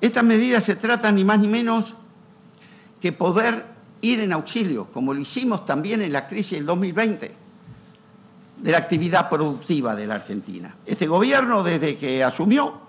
Estas medidas se tratan ni más ni menos que poder ir en auxilio, como lo hicimos también en la crisis del 2020, de la actividad productiva de la Argentina. Este gobierno, desde que asumió,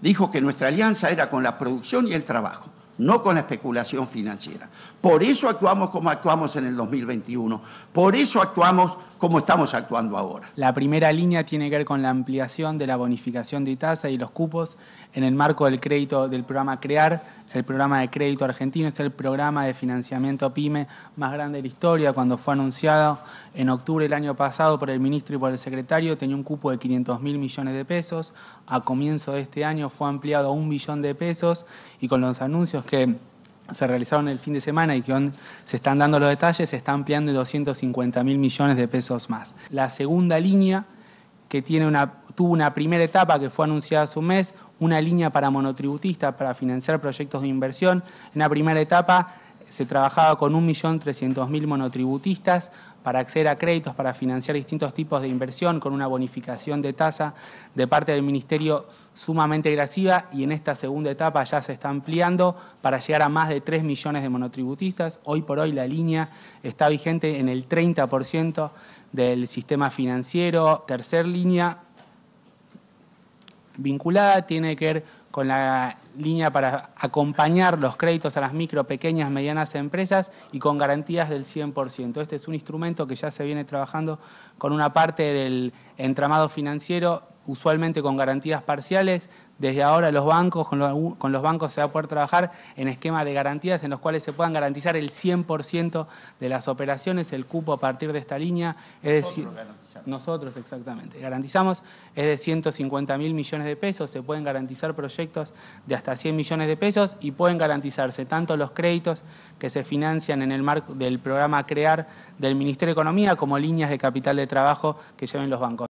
dijo que nuestra alianza era con la producción y el trabajo, no con la especulación financiera. Por eso actuamos como actuamos en el 2021, por eso actuamos cómo estamos actuando ahora. La primera línea tiene que ver con la ampliación de la bonificación de tasa y los cupos en el marco del crédito del programa CREAR, el programa de crédito argentino, es el programa de financiamiento PYME más grande de la historia, cuando fue anunciado en octubre del año pasado por el ministro y por el secretario, tenía un cupo de 500 mil millones de pesos, a comienzo de este año fue ampliado a un millón de pesos y con los anuncios que se realizaron el fin de semana y que se están dando los detalles, se está ampliando en 250 mil millones de pesos más. La segunda línea, que tiene una, tuvo una primera etapa que fue anunciada hace un mes, una línea para monotributistas, para financiar proyectos de inversión. En la primera etapa se trabajaba con 1.300.000 monotributistas para acceder a créditos, para financiar distintos tipos de inversión, con una bonificación de tasa de parte del Ministerio sumamente agresiva y en esta segunda etapa ya se está ampliando para llegar a más de 3 millones de monotributistas. Hoy por hoy la línea está vigente en el 30% del sistema financiero. Tercer línea vinculada tiene que ver con la línea para acompañar los créditos a las micro, pequeñas, medianas empresas y con garantías del 100%. Este es un instrumento que ya se viene trabajando con una parte del entramado financiero usualmente con garantías parciales. Desde ahora los bancos, con los, bancos se va a poder trabajar en esquemas de garantías en los cuales se puedan garantizar el 100% de las operaciones, el cupo a partir de esta línea. Es decir, nosotros exactamente. Garantizamos es de 150 mil millones de pesos, se pueden garantizar proyectos de hasta 100 millones de pesos y pueden garantizarse tanto los créditos que se financian en el marco del programa CREAR del Ministerio de Economía como líneas de capital de trabajo que lleven los bancos.